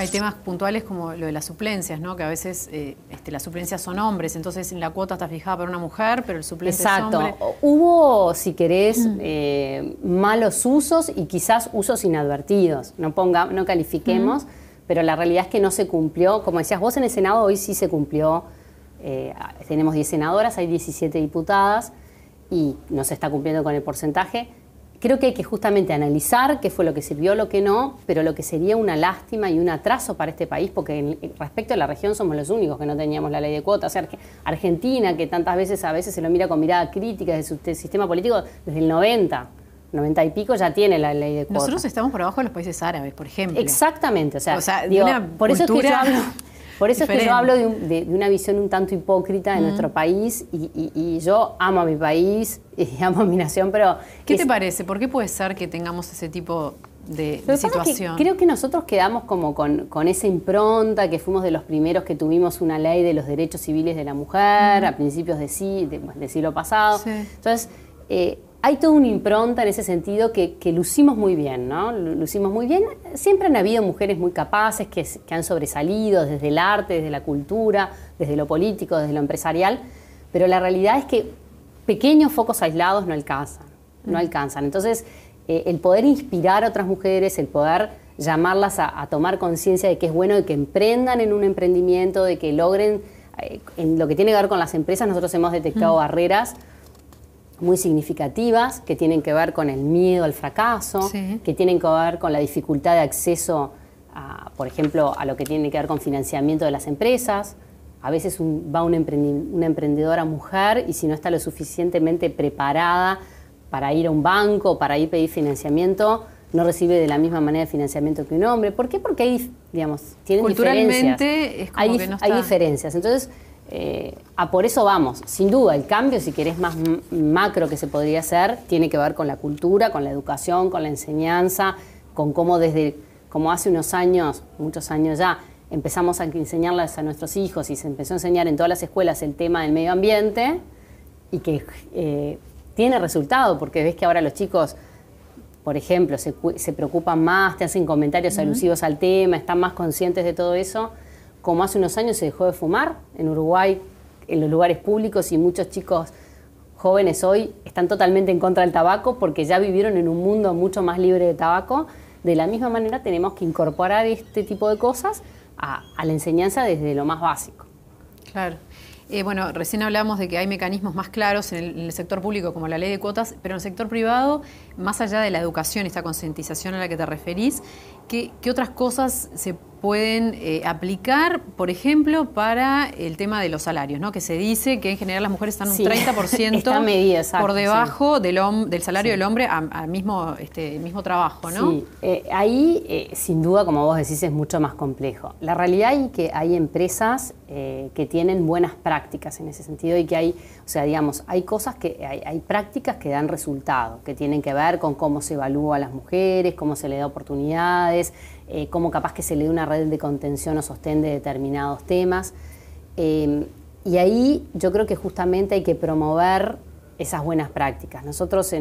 Hay temas puntuales como lo de las suplencias, ¿no? Que a veces eh, este, las suplencias son hombres, entonces en la cuota está fijada para una mujer, pero el suplente es hombre. Hubo, si querés, mm. eh, malos usos y quizás usos inadvertidos. No, ponga, no califiquemos, mm. pero la realidad es que no se cumplió. Como decías vos, en el Senado hoy sí se cumplió. Eh, tenemos 10 senadoras, hay 17 diputadas y no se está cumpliendo con el porcentaje Creo que hay que justamente analizar qué fue lo que sirvió, lo que no, pero lo que sería una lástima y un atraso para este país, porque respecto a la región somos los únicos que no teníamos la ley de cuotas. O sea, Argentina, que tantas veces a veces se lo mira con mirada crítica de su sistema político desde el 90. 90 y pico ya tiene la ley de cuotas. Nosotros estamos por abajo de los países árabes, por ejemplo. Exactamente, o sea, por eso es que por eso es que yo hablo de, una visión un tanto hipócrita de nuestro país y, yo amo a mi país y amo a mi nación, pero... ¿Qué te parece? ¿Por qué puede ser que tengamos ese tipo de, situación? creo que nosotros quedamos como con, esa impronta que fuimos de los primeros que tuvimos una ley de los derechos civiles de la mujer a principios del de, siglo pasado. Entonces... Eh, hay toda una impronta en ese sentido que, lucimos muy bien, ¿no? Lucimos muy bien. Siempre han habido mujeres muy capaces que, han sobresalido desde el arte, desde la cultura, desde lo político, desde lo empresarial, pero la realidad es que pequeños focos aislados no alcanzan, no mm. alcanzan. Entonces, eh, el poder inspirar a otras mujeres, el poder llamarlas a, tomar conciencia de que es bueno de que emprendan en un emprendimiento, de que logren, eh, en lo que tiene que ver con las empresas, nosotros hemos detectado mm. barreras muy significativas que tienen que ver con el miedo al fracaso, que tienen que ver con la dificultad de acceso, a, por ejemplo, a lo que tiene que ver con financiamiento de las empresas. A veces un, va una, emprendedora mujer y si no está lo suficientemente preparada para ir a un banco, para ir a pedir financiamiento, no recibe de la misma manera de financiamiento que un hombre. ¿Por qué? Porque hay, digamos, tienen Culturalmente diferencias. hay, hay diferencias. Entonces, eh, por eso vamos. Sin duda, el cambio, si querés, más macro que se podría hacer, tiene que ver con la cultura, con la educación, con la enseñanza, con cómo desde, como hace unos años, muchos años ya, empezamos a enseñarles a nuestros hijos y se empezó a enseñar en todas las escuelas el tema del medio ambiente y que eh, tiene resultado, porque ves que ahora los chicos, por ejemplo, se, preocupan más, te hacen comentarios alusivos al tema, están más conscientes de todo eso como hace unos años se dejó de fumar en Uruguay, en los lugares públicos y muchos chicos jóvenes hoy están totalmente en contra del tabaco porque ya vivieron en un mundo mucho más libre de tabaco. De la misma manera tenemos que incorporar este tipo de cosas a, la enseñanza desde lo más básico. Claro. Eh, bueno, recién hablamos de que hay mecanismos más claros en el, en el, sector público, como la ley de cuotas, pero en el sector privado, más allá de la educación, esta concientización a la que te referís, ¿Qué, otras cosas se pueden eh, aplicar, por ejemplo, para el tema de los salarios, ¿no? que se dice que en general las mujeres están un 30% por debajo del, salario del hombre al mismo, este, mismo trabajo. ¿no? Eh, ahí eh, sin duda, como vos decís, es mucho más complejo. La realidad es que hay empresas que tienen buenas prácticas en ese sentido y que hay, o sea, digamos, hay cosas que, hay, hay prácticas que dan resultado, que tienen que ver con cómo se evalúa a las mujeres, cómo se le da oportunidades, eh, cómo capaz que se le dé una red de contención o sostén de determinados temas. Eh, y ahí yo creo que justamente hay que promover esas buenas prácticas. Nosotros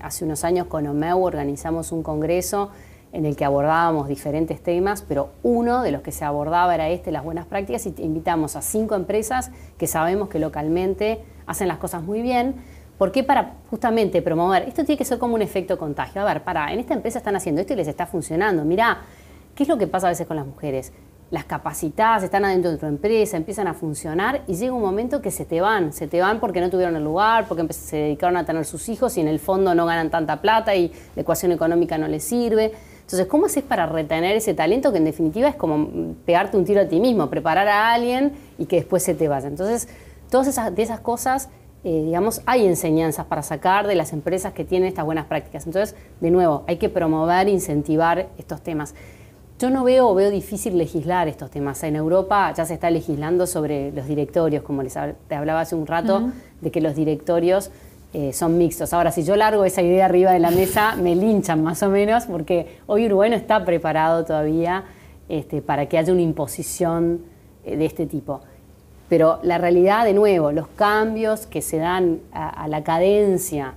hace unos años con OMEU organizamos un congreso en el que abordábamos diferentes temas, pero uno de los que se abordaba era este, las buenas prácticas, y invitamos a cinco empresas que sabemos que localmente hacen las cosas muy bien, ¿Por qué para justamente promover? Esto tiene que ser como un efecto contagio. A ver, para, en esta empresa están haciendo esto y les está funcionando. Mirá, ¿qué es lo que pasa a veces con las mujeres? Las capacitadas están adentro de tu empresa, empiezan a funcionar y llega un momento que se te van, se te van porque no tuvieron el lugar, porque se dedicaron a tener sus hijos y en el fondo no ganan tanta plata y la ecuación económica no les sirve. Entonces, ¿cómo haces para retener ese talento que en definitiva es como pegarte un tiro a ti mismo, preparar a alguien y que después se te vaya? Entonces, todas de esas cosas eh, digamos, hay enseñanzas para sacar de las empresas que tienen estas buenas prácticas. Entonces, de nuevo, hay que promover, e incentivar estos temas. Yo no veo, veo difícil legislar estos temas. En Europa ya se está legislando sobre los directorios, como les te hablaba hace un rato, de que los directorios eh, son mixtos. Ahora, si yo largo esa idea arriba de la mesa, me linchan más o menos, porque hoy Uruguay no está preparado todavía este, para que haya una imposición eh, de este tipo. Pero la realidad, de nuevo, los cambios que se dan a, la cadencia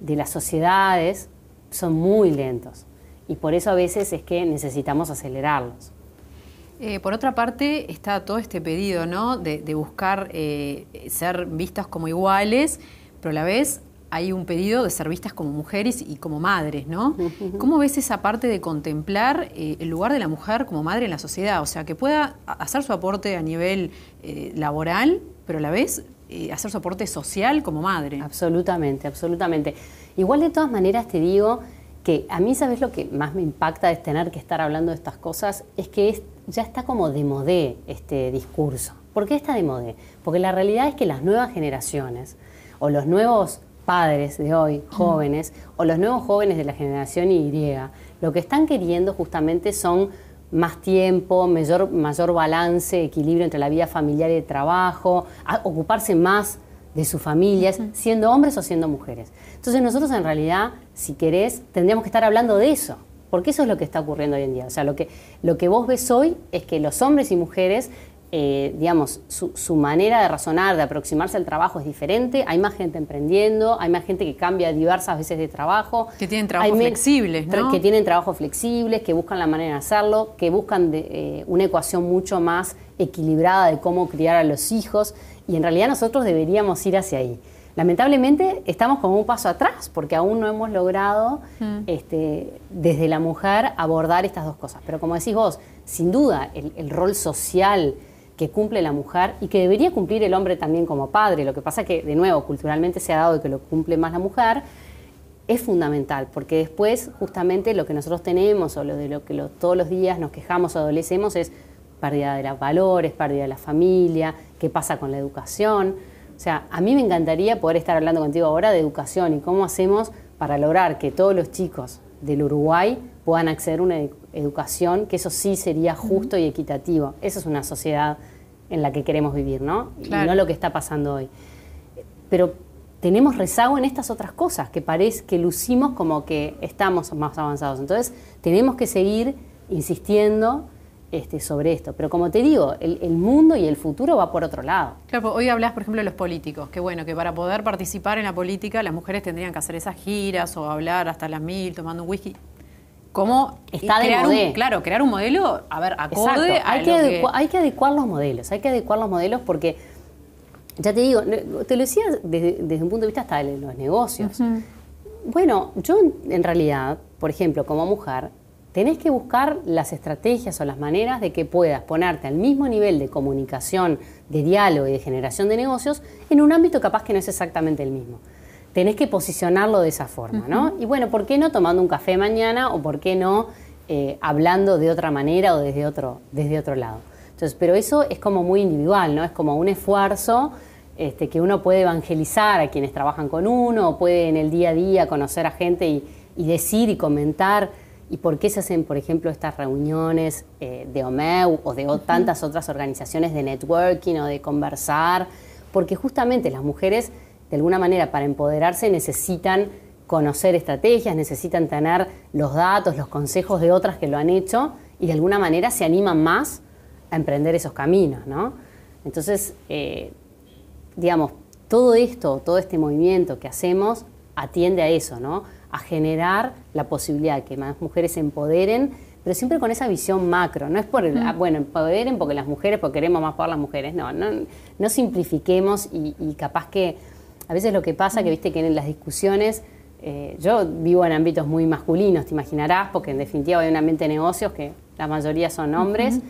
de las sociedades son muy lentos y por eso a veces es que necesitamos acelerarlos. Eh, por otra parte, está todo este pedido ¿no? de, buscar eh, ser vistas como iguales, pero a la vez hay un pedido de ser vistas como mujeres y como madres, ¿no? ¿Cómo ves esa parte de contemplar eh, el lugar de la mujer como madre en la sociedad? O sea, que pueda hacer su aporte a nivel eh, laboral, pero a la vez eh, hacer su aporte social como madre. Absolutamente, absolutamente. Igual de todas maneras te digo que a mí, ¿sabes lo que más me impacta de tener que estar hablando de estas cosas? Es que ya está como de modé este discurso. ¿Por qué está de modé? Porque la realidad es que las nuevas generaciones o los nuevos padres de hoy, jóvenes, o los nuevos jóvenes de la generación Y, lo que están queriendo justamente son más tiempo, mayor, mayor balance, equilibrio entre la vida familiar y el trabajo, ocuparse más de sus familias, siendo hombres o siendo mujeres. Entonces nosotros en realidad, si querés, tendríamos que estar hablando de eso, porque eso es lo que está ocurriendo hoy en día. O sea, lo que, lo que vos ves hoy es que los hombres y mujeres eh, digamos, su, manera de razonar, de aproximarse al trabajo es diferente. Hay más gente emprendiendo, hay más gente que cambia diversas veces de trabajo. Que tienen trabajo flexibles, Que tienen trabajos flexibles, que buscan la manera de hacerlo, que buscan eh, una ecuación mucho más equilibrada de cómo criar a los hijos. Y en realidad nosotros deberíamos ir hacia ahí. Lamentablemente estamos como un paso atrás porque aún no hemos logrado mm. este, desde la mujer abordar estas dos cosas. Pero como decís vos, sin duda el rol social, que cumple la mujer y que debería cumplir el hombre también como padre. Lo que pasa es que, de nuevo, culturalmente se ha dado que lo cumple más la mujer, es fundamental, porque después justamente lo que nosotros tenemos o lo de lo que todos los días nos quejamos o adolecemos es pérdida de los valores, pérdida de la familia, qué pasa con la educación. O sea, a mí me encantaría poder estar hablando contigo ahora de educación y cómo hacemos para lograr que todos los chicos del Uruguay puedan acceder a una educación, que eso sí sería justo y equitativo. Esa es una sociedad en la que queremos vivir, ¿no? Y no lo que está pasando hoy. Pero tenemos rezago en estas otras cosas, que parece que lucimos como que estamos más avanzados. Entonces, tenemos que seguir insistiendo este, sobre esto. Pero como te digo, el, mundo y el futuro va por otro lado. Claro, pues hoy hablas, por ejemplo, de los políticos, que bueno, que para poder participar en la política las mujeres tendrían que hacer esas giras o hablar hasta las mil tomando un whisky. ¿Cómo Está crear de un, claro, crear un modelo, a ver, acorde hay que, Hay que adecuar los modelos, hay que adecuar los modelos porque, ya te digo, te lo decía desde, un punto de vista hasta de los negocios. Bueno, yo en realidad, por ejemplo, como mujer, tenés que buscar las estrategias o las maneras de que puedas ponerte al mismo nivel de comunicación, de diálogo y de generación de negocios en un ámbito capaz que no es exactamente el mismo. Tenés que posicionarlo de esa forma, ¿no? Y bueno, ¿por qué no tomando un café mañana o por qué no eh, hablando de otra manera o desde otro, desde otro lado? Entonces, pero eso es como muy individual, ¿no? Es como un esfuerzo este, que uno puede evangelizar a quienes trabajan con uno, o puede en el día a día conocer a gente y decir y comentar y por qué se hacen, por ejemplo, estas reuniones eh, de OMEU o de tantas otras organizaciones de networking o de conversar, porque justamente las mujeres, de alguna manera, para empoderarse necesitan conocer estrategias, necesitan tener los datos, los consejos de otras que lo han hecho y de alguna manera se animan más a emprender esos caminos, Entonces, eh, digamos, todo esto, todo este movimiento que hacemos atiende a eso, ¿no? A generar la posibilidad de que más mujeres se empoderen, pero siempre con esa visión macro. No es por, ah, bueno, empoderen porque las mujeres, porque queremos más por las mujeres. No, no, simplifiquemos y, capaz que a veces lo que pasa, que viste que en las discusiones, eh, yo vivo en ámbitos muy masculinos, te imaginarás, porque en definitiva hay un ambiente de negocios que la mayoría son hombres.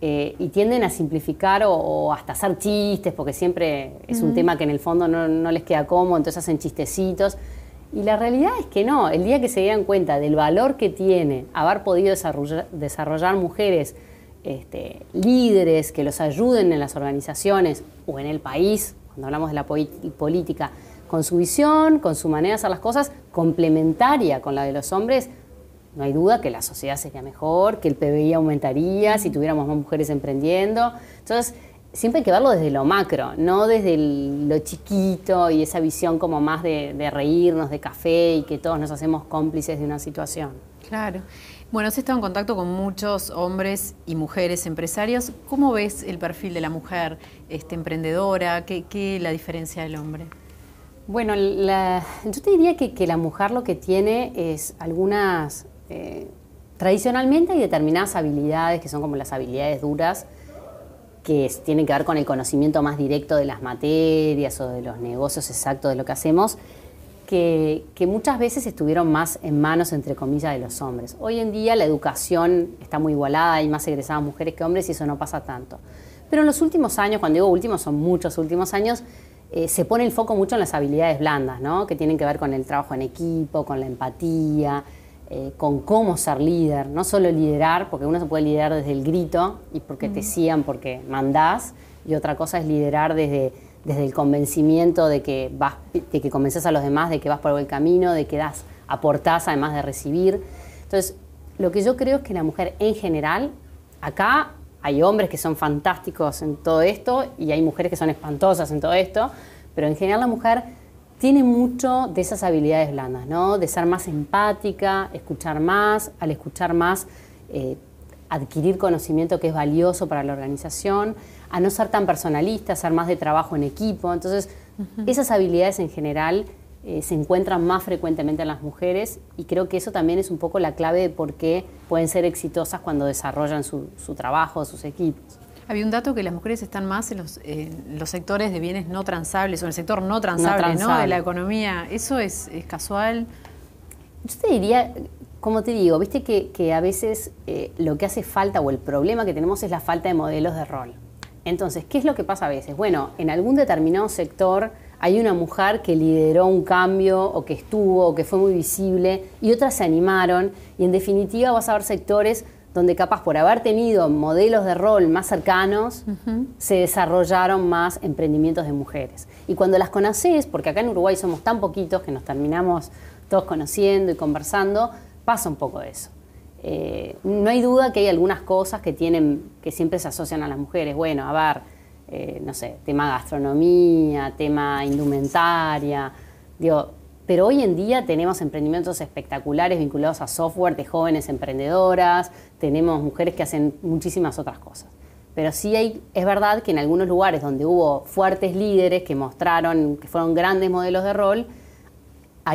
Eh, y tienden a simplificar o, hasta hacer chistes, porque siempre es un tema que en el fondo no, les queda cómodo, entonces hacen chistecitos. Y la realidad es que no, el día que se dieran cuenta del valor que tiene haber podido desarrollar, mujeres este, líderes que los ayuden en las organizaciones o en el país, cuando hablamos de la política, con su visión, con su manera de hacer las cosas, complementaria con la de los hombres, no hay duda que la sociedad sería mejor, que el PBI aumentaría si tuviéramos más mujeres emprendiendo. Entonces, siempre hay que verlo desde lo macro, no desde lo chiquito y esa visión como más de, reírnos de café y que todos nos hacemos cómplices de una situación. Claro. Bueno, has estado en contacto con muchos hombres y mujeres empresarios. ¿Cómo ves el perfil de la mujer este, emprendedora? ¿Qué, es la diferencia del hombre? Bueno, yo te diría que, la mujer lo que tiene es algunas eh, tradicionalmente hay determinadas habilidades que son como las habilidades duras, que tienen que ver con el conocimiento más directo de las materias o de los negocios exactos de lo que hacemos, que, muchas veces estuvieron más en manos, entre comillas, de los hombres. Hoy en día la educación está muy igualada, hay más egresadas mujeres que hombres y eso no pasa tanto. Pero en los últimos años, cuando digo últimos, son muchos últimos años, eh, se pone el foco mucho en las habilidades blandas, ¿no? que tienen que ver con el trabajo en equipo, con la empatía, eh, con cómo ser líder, no solo liderar, porque uno se puede liderar desde el grito y porque te sigan, porque mandás, y otra cosa es liderar desde, desde el convencimiento de que, vas, de que convences a los demás, de que vas por el camino, de que das, aportás además de recibir. Entonces, lo que yo creo es que la mujer en general, acá hay hombres que son fantásticos en todo esto y hay mujeres que son espantosas en todo esto, pero en general la mujer tiene mucho de esas habilidades blandas, ¿no? De ser más empática, escuchar más, al escuchar más, eh, adquirir conocimiento que es valioso para la organización, a no ser tan personalista, ser más de trabajo en equipo. Entonces, esas habilidades en general eh, se encuentran más frecuentemente en las mujeres y creo que eso también es un poco la clave de por qué pueden ser exitosas cuando desarrollan su trabajo, sus equipos. Había un dato que las mujeres están más en los, sectores de bienes no transables o en el sector no transable, de la economía. ¿Eso es, casual? Yo te diría, como te digo, viste que, a veces eh, lo que hace falta o el problema que tenemos es la falta de modelos de rol. Entonces, ¿qué es lo que pasa a veces? Bueno, en algún determinado sector hay una mujer que lideró un cambio o que estuvo o que fue muy visible y otras se animaron y en definitiva vas a ver sectores donde capaz por haber tenido modelos de rol más cercanos, se desarrollaron más emprendimientos de mujeres. Y cuando las conoces, porque acá en Uruguay somos tan poquitos que nos terminamos todos conociendo y conversando, pasa un poco de eso. Eh, no hay duda que hay algunas cosas que tienen, que siempre se asocian a las mujeres. Bueno, a ver, eh, no sé, tema gastronomía, tema indumentaria, pero hoy en día tenemos emprendimientos espectaculares vinculados a software de jóvenes emprendedoras, tenemos mujeres que hacen muchísimas otras cosas. Pero sí hay, es verdad que en algunos lugares donde hubo fuertes líderes que mostraron que fueron grandes modelos de rol,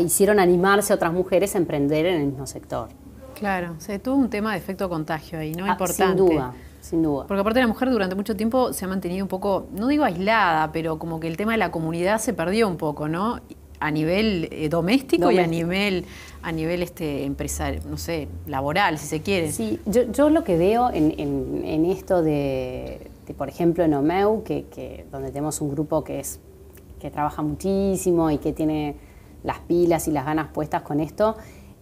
hicieron animarse a otras mujeres a emprender en el mismo sector. Claro, se tuvo un tema de efecto contagio ahí, ¿no? Ah, sin duda, sin duda. Porque aparte la mujer durante mucho tiempo se ha mantenido un poco, no digo aislada, pero como que el tema de la comunidad se perdió un poco, ¿no? A nivel eh, doméstico, y a nivel a nivel este empresario, no sé, laboral, si se quiere. Sí, yo, yo lo que veo en, esto de, por ejemplo, en Omeu, que, que, donde tenemos un grupo que es que trabaja muchísimo y que tiene las pilas y las ganas puestas con esto,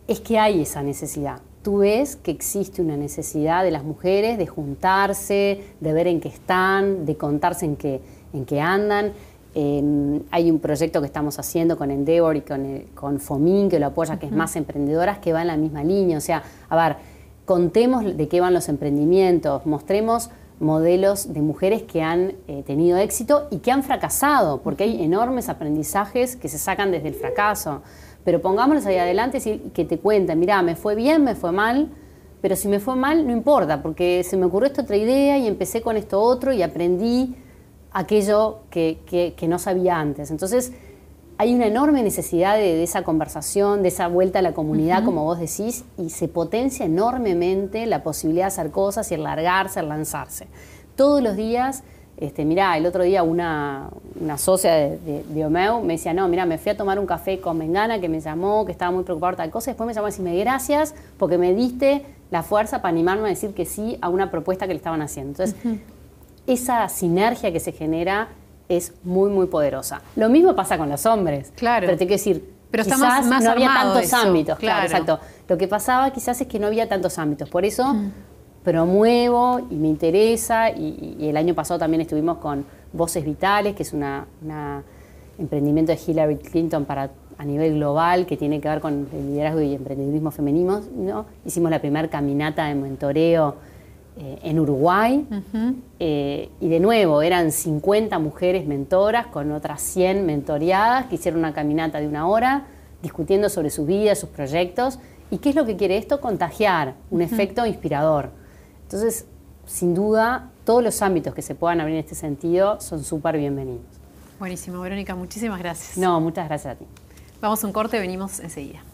es que hay esa necesidad. Tú ves que existe una necesidad de las mujeres de juntarse, de ver en qué están, de contarse en qué, en qué andan hay un proyecto que estamos haciendo con Endeavor y con, eh, Fomin, que lo apoya, que es más emprendedoras, que va en la misma línea. O sea, a ver, contemos de qué van los emprendimientos, mostremos modelos de mujeres que han eh, tenido éxito y que han fracasado, porque hay enormes aprendizajes que se sacan desde el fracaso. Pero pongámonos ahí adelante y que te cuenten, mira, me fue bien, me fue mal, pero si me fue mal, no importa, porque se me ocurrió esta otra idea y empecé con esto otro y aprendí aquello que, no sabía antes. Entonces, hay una enorme necesidad de, esa conversación, de esa vuelta a la comunidad, como vos decís, y se potencia enormemente la posibilidad de hacer cosas y alargarse, el lanzarse. Todos los días, este, mirá, el otro día una, socia de, de, me decía, no, mira me fui a tomar un café con Mengana, que me llamó, que estaba muy preocupada, por tal cosa, después me llamó y decirme gracias porque me diste la fuerza para animarme a decir que sí a una propuesta que le estaban haciendo. Entonces, esa sinergia que se genera es muy, muy poderosa. Lo mismo pasa con los hombres. Claro. Pero te quiero decir, quizás no había tantos ámbitos. Claro. exacto. Lo que pasaba quizás es que no había tantos ámbitos. Por eso mm. promuevo y me interesa, y, el año pasado también estuvimos con Voces Vitales, que es un emprendimiento de Hillary Clinton para a nivel global que tiene que ver con el liderazgo y emprendedurismo femenino. ¿no? Hicimos la primera caminata de mentoreo eh, en Uruguay. Eh, y de nuevo, eran 50 mujeres mentoras con otras 100 mentoreadas que hicieron una caminata de una hora discutiendo sobre su vida, sus proyectos. ¿Y qué es lo que quiere esto? Contagiar, un efecto inspirador. Entonces, sin duda, todos los ámbitos que se puedan abrir en este sentido son súper bienvenidos. Buenísimo, Verónica, muchísimas gracias. No, muchas gracias a ti. Vamos a un corte, venimos enseguida.